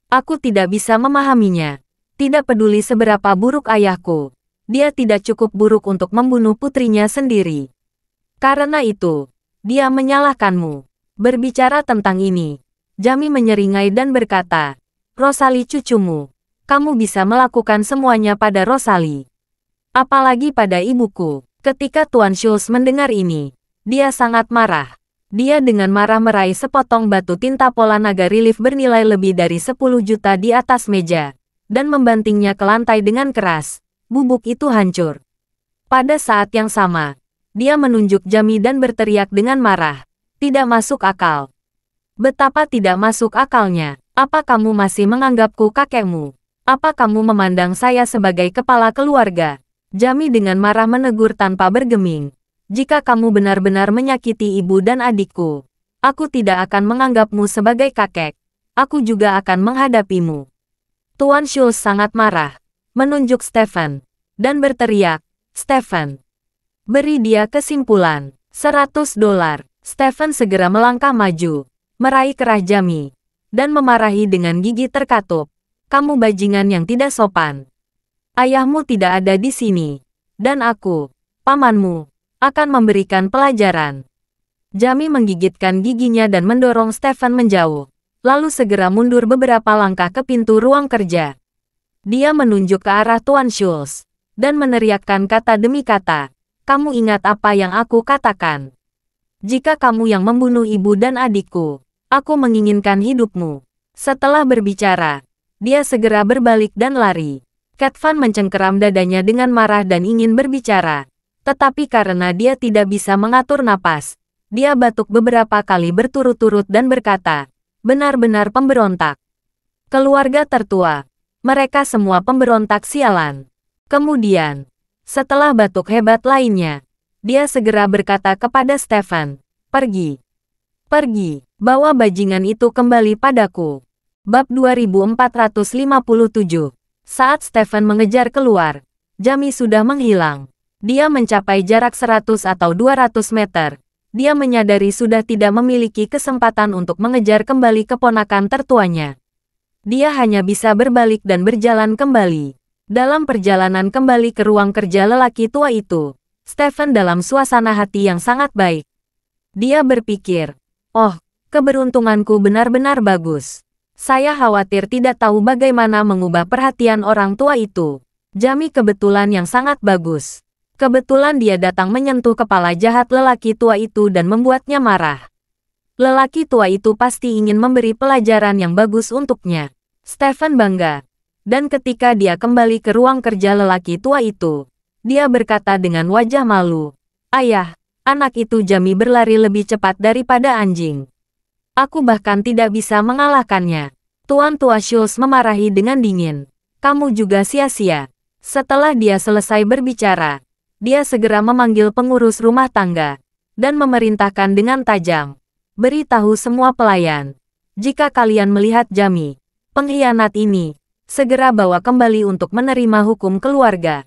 Aku tidak bisa memahaminya. Tidak peduli seberapa buruk ayahku, dia tidak cukup buruk untuk membunuh putrinya sendiri. Karena itu, dia menyalahkanmu. Berbicara tentang ini, Jami menyeringai dan berkata, Rosali cucumu, kamu bisa melakukan semuanya pada Rosali. Apalagi pada ibuku. Ketika Tuan Schultz mendengar ini, dia sangat marah. Dia dengan marah meraih sepotong batu tinta pola naga relief bernilai lebih dari 10 juta di atas meja, dan membantingnya ke lantai dengan keras. Bubuk itu hancur. Pada saat yang sama, dia menunjuk Jami dan berteriak dengan marah. Tidak masuk akal. Betapa tidak masuk akalnya. Apa kamu masih menganggapku kakekmu? Apa kamu memandang saya sebagai kepala keluarga? Jami dengan marah menegur tanpa bergeming. Jika kamu benar-benar menyakiti ibu dan adikku, aku tidak akan menganggapmu sebagai kakek. Aku juga akan menghadapimu. Tuan Schulz sangat marah, menunjuk Stefan, dan berteriak, Stefan, beri dia kesimpulan, 100 dolar. Stefan segera melangkah maju, meraih kerah jami, dan memarahi dengan gigi terkatup. Kamu bajingan yang tidak sopan. Ayahmu tidak ada di sini. Dan aku, pamanmu, akan memberikan pelajaran. Jami menggigitkan giginya dan mendorong Stefan menjauh, lalu segera mundur beberapa langkah ke pintu ruang kerja. Dia menunjuk ke arah Tuan Schulz, dan meneriakkan kata demi kata, kamu ingat apa yang aku katakan. Jika kamu yang membunuh ibu dan adikku, aku menginginkan hidupmu. Setelah berbicara, dia segera berbalik dan lari. Kat mencengkeram dadanya dengan marah dan ingin berbicara. Tetapi karena dia tidak bisa mengatur napas, dia batuk beberapa kali berturut-turut dan berkata, benar-benar pemberontak. Keluarga tertua, mereka semua pemberontak sialan. Kemudian, setelah batuk hebat lainnya, dia segera berkata kepada Stefan, pergi. Pergi, bawa bajingan itu kembali padaku. Bab 2457 Saat Stefan mengejar keluar, Jami sudah menghilang. Dia mencapai jarak 100 atau 200 meter. Dia menyadari sudah tidak memiliki kesempatan untuk mengejar kembali keponakan tertuanya. Dia hanya bisa berbalik dan berjalan kembali. Dalam perjalanan kembali ke ruang kerja lelaki tua itu, Stephen dalam suasana hati yang sangat baik. Dia berpikir, oh, keberuntunganku benar-benar bagus. Saya khawatir tidak tahu bagaimana mengubah perhatian orang tua itu. Jami kebetulan yang sangat bagus. Kebetulan dia datang menyentuh kepala jahat lelaki tua itu dan membuatnya marah. Lelaki tua itu pasti ingin memberi pelajaran yang bagus untuknya. Stefan bangga. Dan ketika dia kembali ke ruang kerja lelaki tua itu, dia berkata dengan wajah malu, Ayah, anak itu Jami berlari lebih cepat daripada anjing. Aku bahkan tidak bisa mengalahkannya. Tuan Tua Schultz memarahi dengan dingin. Kamu juga sia-sia. Setelah dia selesai berbicara, dia segera memanggil pengurus rumah tangga dan memerintahkan dengan tajam. Beritahu semua pelayan, jika kalian melihat Jami, pengkhianat ini, segera bawa kembali untuk menerima hukum keluarga.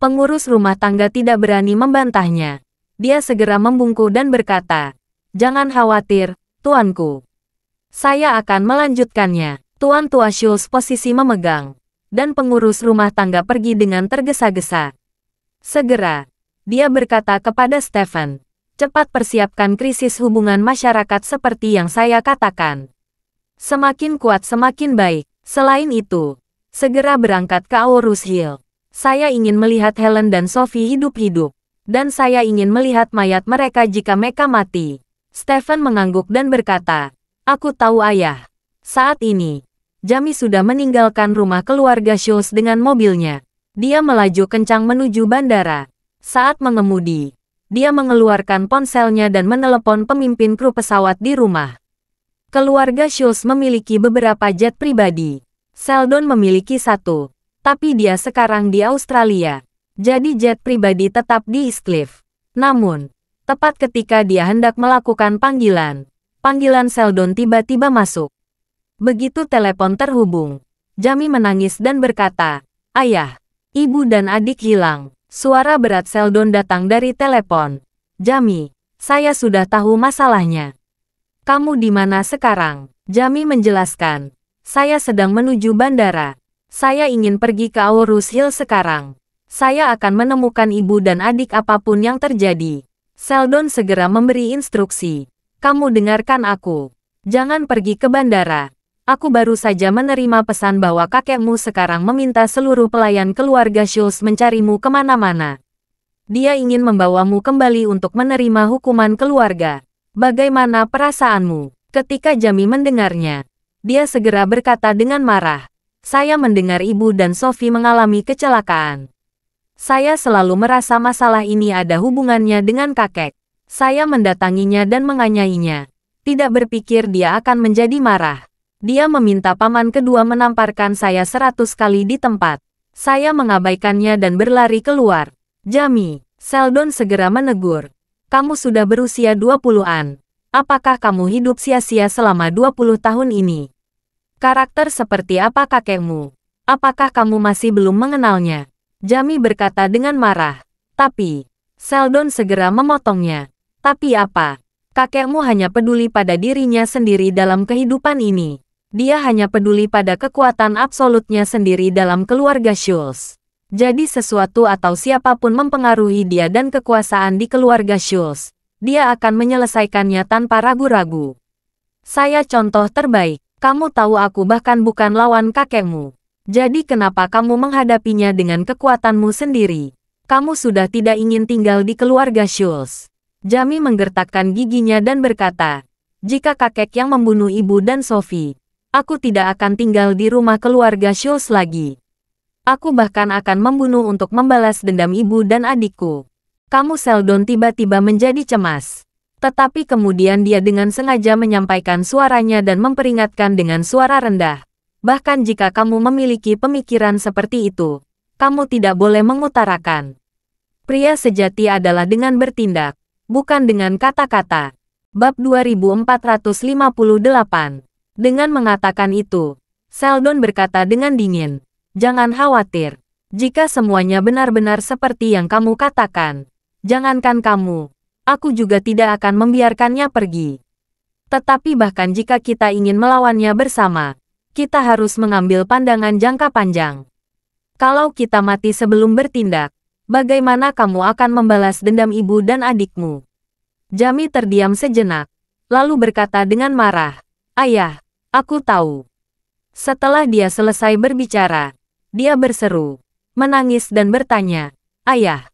Pengurus rumah tangga tidak berani membantahnya. Dia segera membungkuk dan berkata, Jangan khawatir, tuanku. Saya akan melanjutkannya. Tuan Tua Shuls posisi memegang. Dan pengurus rumah tangga pergi dengan tergesa-gesa. Segera, dia berkata kepada Stephen, cepat persiapkan krisis hubungan masyarakat seperti yang saya katakan. Semakin kuat semakin baik. Selain itu, segera berangkat ke Aorus Hill. Saya ingin melihat Helen dan Sophie hidup-hidup. Dan saya ingin melihat mayat mereka jika mereka mati. Stephen mengangguk dan berkata, Aku tahu ayah. Saat ini, Jami sudah meninggalkan rumah keluarga Shows dengan mobilnya. Dia melaju kencang menuju bandara. Saat mengemudi, dia mengeluarkan ponselnya dan menelepon pemimpin kru pesawat di rumah. Keluarga Schultz memiliki beberapa jet pribadi. Seldon memiliki satu, tapi dia sekarang di Australia. Jadi jet pribadi tetap di Eastcliff. Namun, tepat ketika dia hendak melakukan panggilan, panggilan Seldon tiba-tiba masuk. Begitu telepon terhubung, Jami menangis dan berkata, Ayah, Ibu dan adik hilang. Suara berat Seldon datang dari telepon. Jami, saya sudah tahu masalahnya. Kamu di mana sekarang? Jami menjelaskan. Saya sedang menuju bandara. Saya ingin pergi ke Aurus Hill sekarang. Saya akan menemukan ibu dan adik apapun yang terjadi. Seldon segera memberi instruksi. Kamu dengarkan aku. Jangan pergi ke bandara. Aku baru saja menerima pesan bahwa kakekmu sekarang meminta seluruh pelayan keluarga Shuls mencarimu kemana-mana. Dia ingin membawamu kembali untuk menerima hukuman keluarga. Bagaimana perasaanmu? Ketika Jami mendengarnya, dia segera berkata dengan marah. Saya mendengar ibu dan Sophie mengalami kecelakaan. Saya selalu merasa masalah ini ada hubungannya dengan kakek. Saya mendatanginya dan menganyainya. Tidak berpikir dia akan menjadi marah. Dia meminta paman kedua menamparkan saya seratus kali di tempat. Saya mengabaikannya dan berlari keluar. Jami, Seldon segera menegur. Kamu sudah berusia dua puluhan. Apakah kamu hidup sia-sia selama 20 tahun ini? Karakter seperti apa kakekmu? Apakah kamu masih belum mengenalnya? Jami berkata dengan marah. Tapi, Seldon segera memotongnya. Tapi apa? Kakekmu hanya peduli pada dirinya sendiri dalam kehidupan ini. Dia hanya peduli pada kekuatan absolutnya sendiri dalam keluarga Schulz. Jadi sesuatu atau siapapun mempengaruhi dia dan kekuasaan di keluarga Schulz, dia akan menyelesaikannya tanpa ragu-ragu. Saya contoh terbaik. Kamu tahu aku bahkan bukan lawan kakekmu. Jadi kenapa kamu menghadapinya dengan kekuatanmu sendiri? Kamu sudah tidak ingin tinggal di keluarga Schulz. Jami menggertakkan giginya dan berkata, jika kakek yang membunuh ibu dan Sophie, Aku tidak akan tinggal di rumah keluarga Schulz lagi. Aku bahkan akan membunuh untuk membalas dendam ibu dan adikku. Kamu Seldon tiba-tiba menjadi cemas. Tetapi kemudian dia dengan sengaja menyampaikan suaranya dan memperingatkan dengan suara rendah. Bahkan jika kamu memiliki pemikiran seperti itu, kamu tidak boleh mengutarakan. Pria sejati adalah dengan bertindak, bukan dengan kata-kata. Bab 2458 dengan mengatakan itu, Seldon berkata dengan dingin, Jangan khawatir. Jika semuanya benar-benar seperti yang kamu katakan, jangankan kamu, aku juga tidak akan membiarkannya pergi. Tetapi bahkan jika kita ingin melawannya bersama, kita harus mengambil pandangan jangka panjang. Kalau kita mati sebelum bertindak, bagaimana kamu akan membalas dendam ibu dan adikmu? Jami terdiam sejenak, lalu berkata dengan marah, Ayah, Aku tahu. Setelah dia selesai berbicara, dia berseru, menangis dan bertanya, Ayah,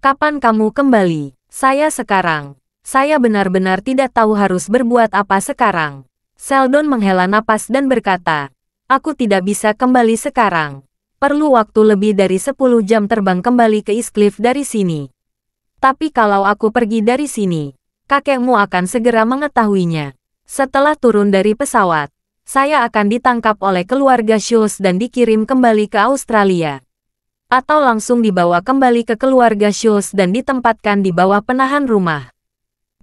kapan kamu kembali? Saya sekarang. Saya benar-benar tidak tahu harus berbuat apa sekarang. Seldon menghela napas dan berkata, Aku tidak bisa kembali sekarang. Perlu waktu lebih dari 10 jam terbang kembali ke Iscliff dari sini. Tapi kalau aku pergi dari sini, kakekmu akan segera mengetahuinya. Setelah turun dari pesawat, saya akan ditangkap oleh keluarga Schultz dan dikirim kembali ke Australia. Atau langsung dibawa kembali ke keluarga Schultz dan ditempatkan di bawah penahan rumah.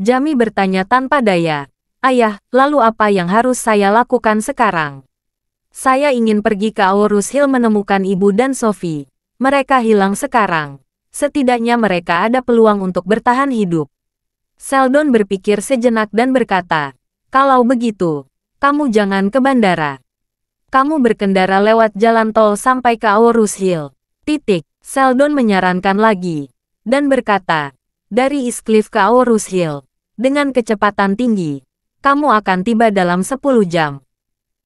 Jami bertanya tanpa daya, Ayah, lalu apa yang harus saya lakukan sekarang? Saya ingin pergi ke Aurus Hill menemukan ibu dan Sophie. Mereka hilang sekarang. Setidaknya mereka ada peluang untuk bertahan hidup. Seldon berpikir sejenak dan berkata, kalau begitu, kamu jangan ke bandara. Kamu berkendara lewat jalan tol sampai ke Aorus Hill. Titik, Seldon menyarankan lagi. Dan berkata, dari Iscliff ke Aorus Hill, dengan kecepatan tinggi, kamu akan tiba dalam 10 jam.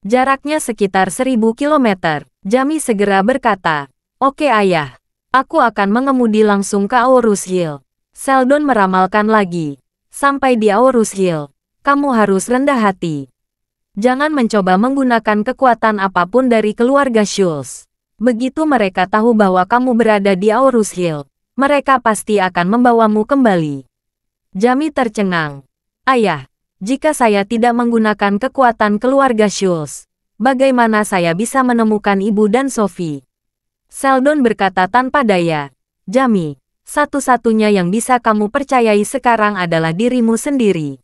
Jaraknya sekitar 1000 km. Jami segera berkata, Oke ayah, aku akan mengemudi langsung ke Aorus Hill. Seldon meramalkan lagi. Sampai di Aorus Hill, kamu harus rendah hati. Jangan mencoba menggunakan kekuatan apapun dari keluarga Schultz. Begitu mereka tahu bahwa kamu berada di Aurus Hill, mereka pasti akan membawamu kembali. Jami tercengang. Ayah, jika saya tidak menggunakan kekuatan keluarga Schultz, bagaimana saya bisa menemukan ibu dan Sophie? Seldon berkata tanpa daya. Jami, satu-satunya yang bisa kamu percayai sekarang adalah dirimu sendiri.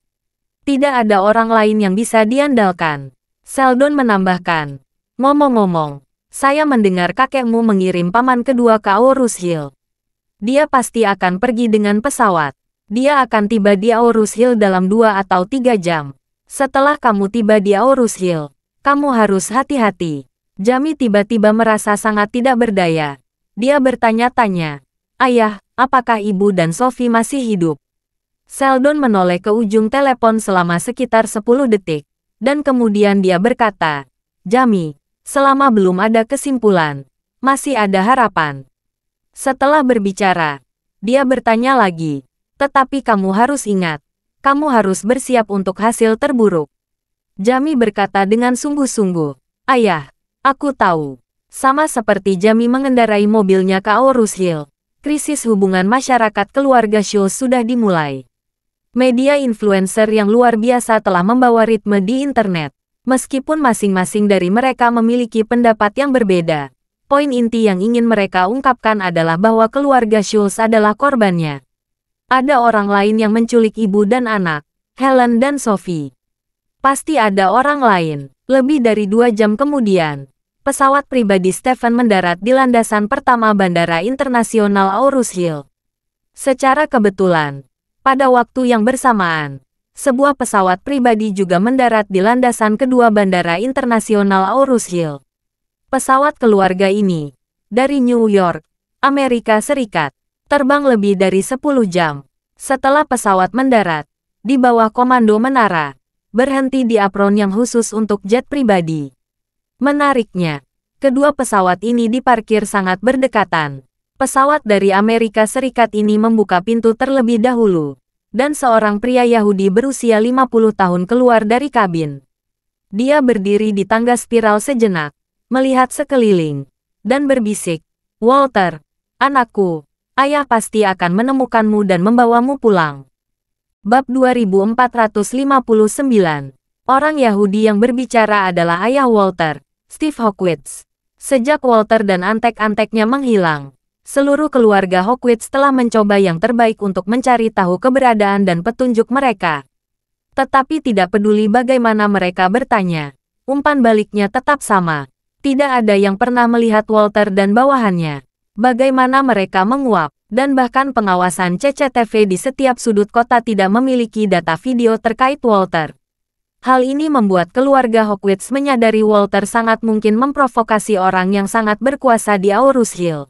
Tidak ada orang lain yang bisa diandalkan. Seldon menambahkan. Ngomong-ngomong, saya mendengar kakekmu mengirim paman kedua ke Aorus Hill. Dia pasti akan pergi dengan pesawat. Dia akan tiba di Aorus Hill dalam dua atau tiga jam. Setelah kamu tiba di Aorus Hill, kamu harus hati-hati. Jami tiba-tiba merasa sangat tidak berdaya. Dia bertanya-tanya, Ayah, apakah ibu dan Sophie masih hidup? Seldon menoleh ke ujung telepon selama sekitar 10 detik, dan kemudian dia berkata, Jami, selama belum ada kesimpulan, masih ada harapan. Setelah berbicara, dia bertanya lagi, tetapi kamu harus ingat, kamu harus bersiap untuk hasil terburuk. Jami berkata dengan sungguh-sungguh, Ayah, aku tahu. Sama seperti Jami mengendarai mobilnya ke Aorus Hill, krisis hubungan masyarakat keluarga Show sudah dimulai media influencer yang luar biasa telah membawa ritme di internet. Meskipun masing-masing dari mereka memiliki pendapat yang berbeda, poin inti yang ingin mereka ungkapkan adalah bahwa keluarga Schulz adalah korbannya. Ada orang lain yang menculik ibu dan anak, Helen dan Sophie. Pasti ada orang lain. Lebih dari dua jam kemudian, pesawat pribadi Stephen mendarat di landasan pertama Bandara Internasional Aurus Hill. Secara kebetulan, pada waktu yang bersamaan, sebuah pesawat pribadi juga mendarat di landasan kedua Bandara Internasional Aurus Hill. Pesawat keluarga ini, dari New York, Amerika Serikat, terbang lebih dari 10 jam. Setelah pesawat mendarat, di bawah komando menara, berhenti di apron yang khusus untuk jet pribadi. Menariknya, kedua pesawat ini diparkir sangat berdekatan. Pesawat dari Amerika Serikat ini membuka pintu terlebih dahulu, dan seorang pria Yahudi berusia 50 tahun keluar dari kabin. Dia berdiri di tangga spiral sejenak, melihat sekeliling, dan berbisik, Walter, anakku, ayah pasti akan menemukanmu dan membawamu pulang. Bab 2459 Orang Yahudi yang berbicara adalah ayah Walter, Steve Hawkwitz. Sejak Walter dan antek-anteknya menghilang, seluruh keluarga Hogwarts telah mencoba yang terbaik untuk mencari tahu keberadaan dan petunjuk mereka. Tetapi tidak peduli bagaimana mereka bertanya, umpan baliknya tetap sama. Tidak ada yang pernah melihat Walter dan bawahannya. Bagaimana mereka menguap, dan bahkan pengawasan CCTV di setiap sudut kota tidak memiliki data video terkait Walter. Hal ini membuat keluarga Hogwarts menyadari Walter sangat mungkin memprovokasi orang yang sangat berkuasa di Aurus Hill.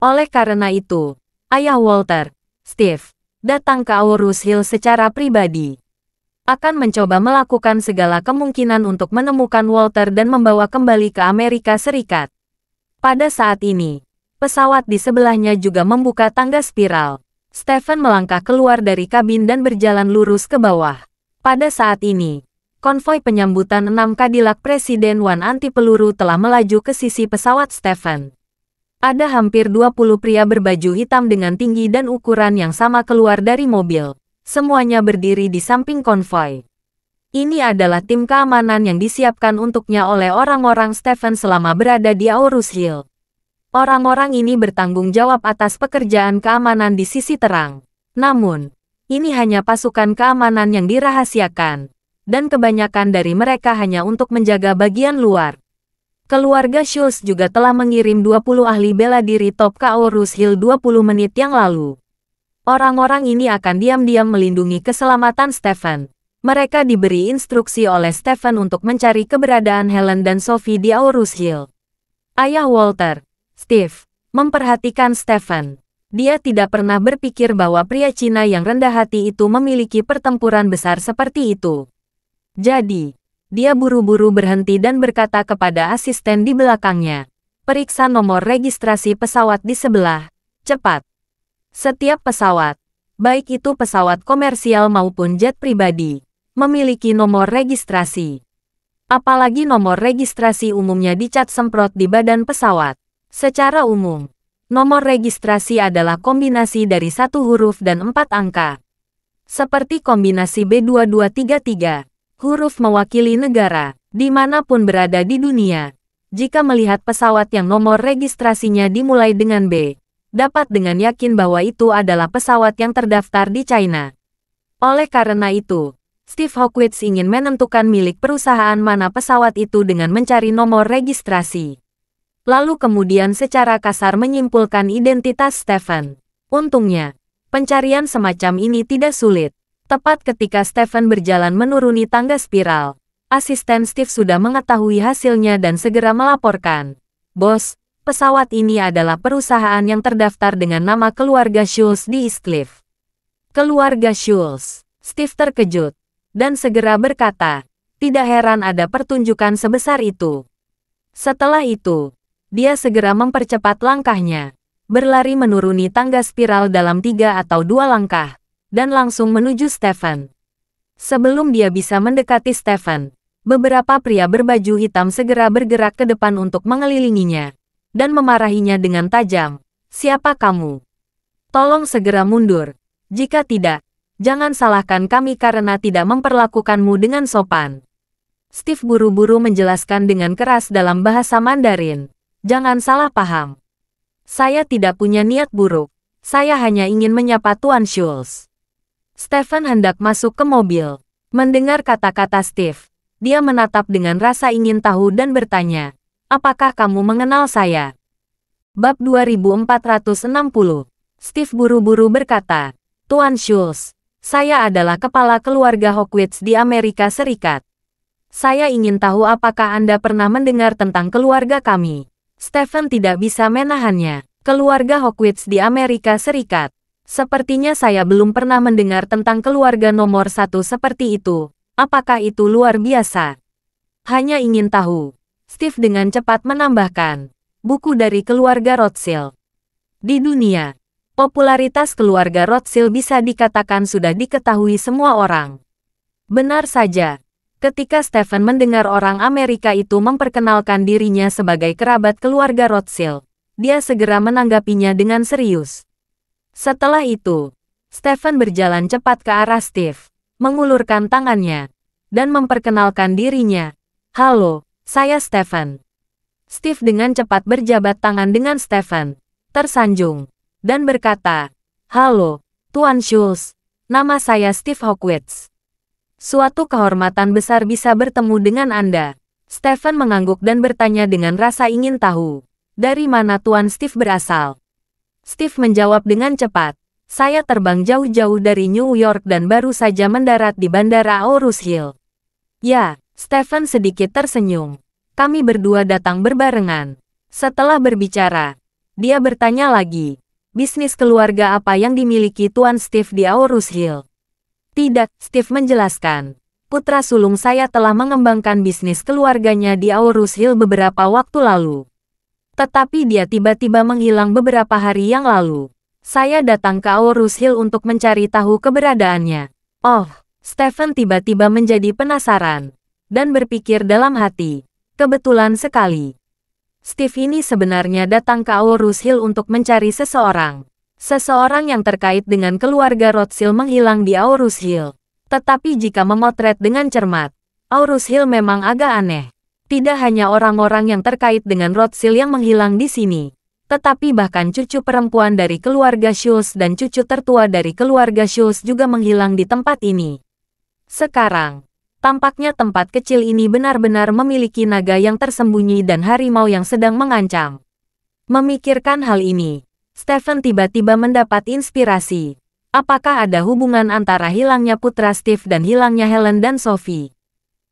Oleh karena itu, ayah Walter, Steve, datang ke Aurus Hill secara pribadi. Akan mencoba melakukan segala kemungkinan untuk menemukan Walter dan membawa kembali ke Amerika Serikat. Pada saat ini, pesawat di sebelahnya juga membuka tangga spiral. Stephen melangkah keluar dari kabin dan berjalan lurus ke bawah. Pada saat ini, konvoi penyambutan 6 Cadillac Presiden One anti peluru telah melaju ke sisi pesawat Stephen. Ada hampir 20 pria berbaju hitam dengan tinggi dan ukuran yang sama keluar dari mobil. Semuanya berdiri di samping konvoi. Ini adalah tim keamanan yang disiapkan untuknya oleh orang-orang Stephen selama berada di Aurus Hill. Orang-orang ini bertanggung jawab atas pekerjaan keamanan di sisi terang. Namun, ini hanya pasukan keamanan yang dirahasiakan, dan kebanyakan dari mereka hanya untuk menjaga bagian luar. Keluarga Schulz juga telah mengirim 20 ahli bela diri top KO Rus Hill 20 menit yang lalu. Orang-orang ini akan diam-diam melindungi keselamatan Stefan. Mereka diberi instruksi oleh Stefan untuk mencari keberadaan Helen dan Sophie di Aurus Hill. Ayah Walter, Steve, memperhatikan Stefan. Dia tidak pernah berpikir bahwa pria Cina yang rendah hati itu memiliki pertempuran besar seperti itu. Jadi, dia buru-buru berhenti dan berkata kepada asisten di belakangnya. Periksa nomor registrasi pesawat di sebelah. Cepat. Setiap pesawat, baik itu pesawat komersial maupun jet pribadi, memiliki nomor registrasi. Apalagi nomor registrasi umumnya dicat semprot di badan pesawat. Secara umum, nomor registrasi adalah kombinasi dari satu huruf dan empat angka. Seperti kombinasi B2233, Huruf mewakili negara, dimanapun berada di dunia. Jika melihat pesawat yang nomor registrasinya dimulai dengan B, dapat dengan yakin bahwa itu adalah pesawat yang terdaftar di China. Oleh karena itu, Steve Hawkins ingin menentukan milik perusahaan mana pesawat itu dengan mencari nomor registrasi. Lalu kemudian secara kasar menyimpulkan identitas Stephen. Untungnya, pencarian semacam ini tidak sulit. Tepat ketika Stephen berjalan menuruni tangga spiral, asisten Steve sudah mengetahui hasilnya dan segera melaporkan. Bos, pesawat ini adalah perusahaan yang terdaftar dengan nama keluarga Schulz di East Cliff. Keluarga Schulz, Steve terkejut, dan segera berkata, tidak heran ada pertunjukan sebesar itu. Setelah itu, dia segera mempercepat langkahnya, berlari menuruni tangga spiral dalam tiga atau dua langkah dan langsung menuju Stefan. Sebelum dia bisa mendekati Stefan, beberapa pria berbaju hitam segera bergerak ke depan untuk mengelilinginya dan memarahinya dengan tajam. Siapa kamu? Tolong segera mundur. Jika tidak, jangan salahkan kami karena tidak memperlakukanmu dengan sopan. Steve buru-buru menjelaskan dengan keras dalam bahasa Mandarin. Jangan salah paham. Saya tidak punya niat buruk. Saya hanya ingin menyapa Tuan Schulz. Stephen hendak masuk ke mobil. Mendengar kata-kata Steve, dia menatap dengan rasa ingin tahu dan bertanya, apakah kamu mengenal saya? Bab 2460 Steve buru-buru berkata, Tuan Schultz, saya adalah kepala keluarga Hogwarts di Amerika Serikat. Saya ingin tahu apakah Anda pernah mendengar tentang keluarga kami. Stephen tidak bisa menahannya. Keluarga Hogwarts di Amerika Serikat. Sepertinya saya belum pernah mendengar tentang keluarga nomor satu seperti itu. Apakah itu luar biasa? Hanya ingin tahu. Steve dengan cepat menambahkan. Buku dari keluarga Rothschild. Di dunia, popularitas keluarga Rothschild bisa dikatakan sudah diketahui semua orang. Benar saja, ketika Stephen mendengar orang Amerika itu memperkenalkan dirinya sebagai kerabat keluarga Rothschild, dia segera menanggapinya dengan serius. Setelah itu, Stephen berjalan cepat ke arah Steve, mengulurkan tangannya, dan memperkenalkan dirinya. Halo, saya Stephen. Steve dengan cepat berjabat tangan dengan Stephen, tersanjung, dan berkata, Halo, Tuan Schulz, nama saya Steve Hawkwitz. Suatu kehormatan besar bisa bertemu dengan Anda. Stephen mengangguk dan bertanya dengan rasa ingin tahu, dari mana Tuan Steve berasal. Steve menjawab dengan cepat. Saya terbang jauh-jauh dari New York dan baru saja mendarat di Bandara Aurus Hill. Ya, Stephen sedikit tersenyum. Kami berdua datang berbarengan. Setelah berbicara, dia bertanya lagi. Bisnis keluarga apa yang dimiliki Tuan Steve di Aurus Hill? Tidak, Steve menjelaskan. Putra sulung saya telah mengembangkan bisnis keluarganya di Aurus Hill beberapa waktu lalu. Tetapi dia tiba-tiba menghilang beberapa hari yang lalu. Saya datang ke Aorus Hill untuk mencari tahu keberadaannya. Oh, Stephen tiba-tiba menjadi penasaran. Dan berpikir dalam hati. Kebetulan sekali. Steve ini sebenarnya datang ke Aorus Hill untuk mencari seseorang. Seseorang yang terkait dengan keluarga Rothschild menghilang di Aorus Hill. Tetapi jika memotret dengan cermat, Aorus Hill memang agak aneh. Tidak hanya orang-orang yang terkait dengan Rothschild yang menghilang di sini, tetapi bahkan cucu perempuan dari keluarga Schulz dan cucu tertua dari keluarga Schulz juga menghilang di tempat ini. Sekarang, tampaknya tempat kecil ini benar-benar memiliki naga yang tersembunyi dan harimau yang sedang mengancam. Memikirkan hal ini, Stephen tiba-tiba mendapat inspirasi. Apakah ada hubungan antara hilangnya putra Steve dan hilangnya Helen dan Sophie?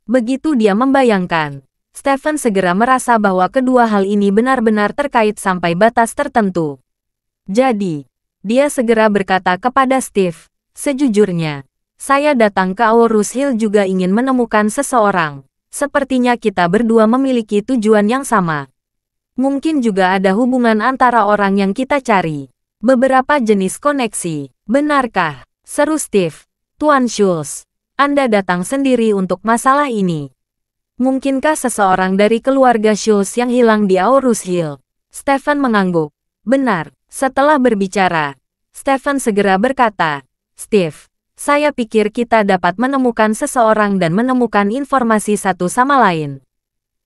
Begitu dia membayangkan, Stephen segera merasa bahwa kedua hal ini benar-benar terkait sampai batas tertentu. Jadi, dia segera berkata kepada Steve, sejujurnya, saya datang ke Aorus Hill juga ingin menemukan seseorang. Sepertinya kita berdua memiliki tujuan yang sama. Mungkin juga ada hubungan antara orang yang kita cari. Beberapa jenis koneksi. Benarkah? Seru Steve. Tuan Schultz, Anda datang sendiri untuk masalah ini. Mungkinkah seseorang dari keluarga Schultz yang hilang di Aurus Hill? Stefan mengangguk. Benar, setelah berbicara, Stefan segera berkata, Steve, saya pikir kita dapat menemukan seseorang dan menemukan informasi satu sama lain.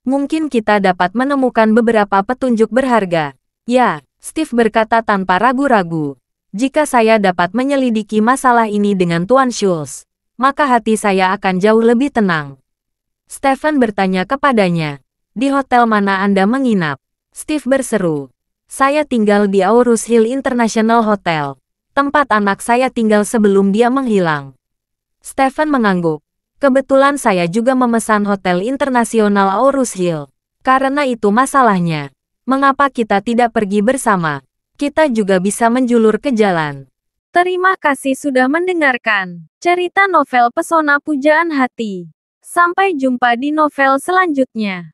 Mungkin kita dapat menemukan beberapa petunjuk berharga. Ya, Steve berkata tanpa ragu-ragu. Jika saya dapat menyelidiki masalah ini dengan Tuan Schultz, maka hati saya akan jauh lebih tenang. Stephen bertanya kepadanya. Di hotel mana Anda menginap? Steve berseru. Saya tinggal di Aurus Hill International Hotel. Tempat anak saya tinggal sebelum dia menghilang. Stephen mengangguk. Kebetulan saya juga memesan hotel internasional Aurus Hill. Karena itu masalahnya. Mengapa kita tidak pergi bersama? Kita juga bisa menjulur ke jalan. Terima kasih sudah mendengarkan cerita novel Pesona Pujaan Hati. Sampai jumpa di novel selanjutnya.